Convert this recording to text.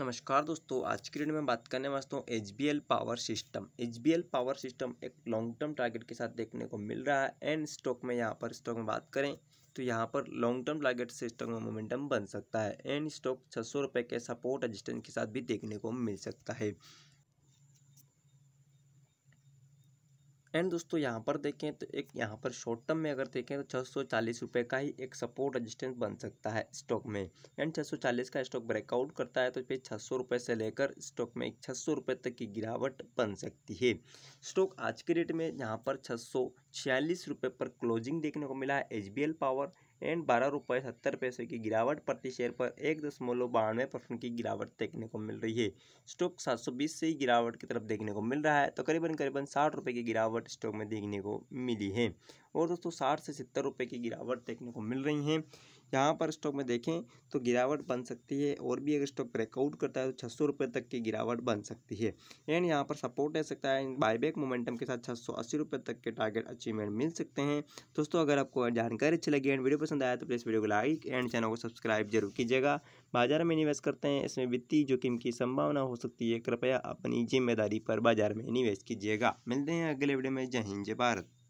नमस्कार दोस्तों आज की डेट में बात करने वास्तव H B L power system H B L power system एक लॉन्ग टर्म टारगेट के साथ देखने को मिल रहा है एंड स्टॉक में यहाँ पर स्टॉक में बात करें तो यहाँ पर लॉन्ग टर्म टारगेट से स्टॉक में मोमेंटम बन सकता है एंड स्टॉक छः सौ रुपये के सपोर्ट एजिस्टेंस के साथ भी देखने को मिल सकता है एंड दोस्तों यहाँ पर देखें तो एक यहाँ पर शॉर्ट टर्म में अगर देखें तो छः सौ चालीस रुपये का ही एक सपोर्ट रजिस्टेंस बन सकता है स्टॉक में एंड छः सौ चालीस का स्टॉक ब्रेकआउट करता है तो फिर छः सौ रुपये से लेकर स्टॉक में एक छः सौ रुपये तक की गिरावट बन सकती है स्टॉक आज के डेट में यहाँ पर छः सौ छियालीस रुपये पर क्लोजिंग देखने को मिला है एच पावर एंड बारह रुपये सत्तर पैसे की गिरावट प्रति शेयर पर एक दशमलव बानवे परसेंट की गिरावट देखने को मिल रही है स्टॉक 720 से ही गिरावट की तरफ देखने को मिल रहा है तो करीबन करीबन साठ रुपये की गिरावट स्टॉक में देखने को मिली है और दोस्तों साठ से सत्तर रुपये की गिरावट देखने को मिल रही है यहाँ पर स्टॉक में देखें तो गिरावट बन सकती है और भी अगर स्टॉक ब्रेकआउट करता है तो छः तक की गिरावट बन सकती है एंड यहाँ पर सपोर्ट रह सकता है बायबैक मोमेंटम के साथ छः तक के टारगेट अचीवमेंट मिल सकते हैं दोस्तों अगर आपको जानकारी अच्छी लगी एंड वीडियो पसंद आया तो प्लीज़ वीडियो को लाइक एंड चैनल को सब्सक्राइब जरूर कीजिएगा बाजार में निवेश करते हैं इसमें वित्तीय जोखिम की संभावना हो सकती है कृपया अपनी जिम्मेदारी पर बाजार में निवेश कीजिएगा मिलते हैं अगले वीडियो में जय हिंद जय भारत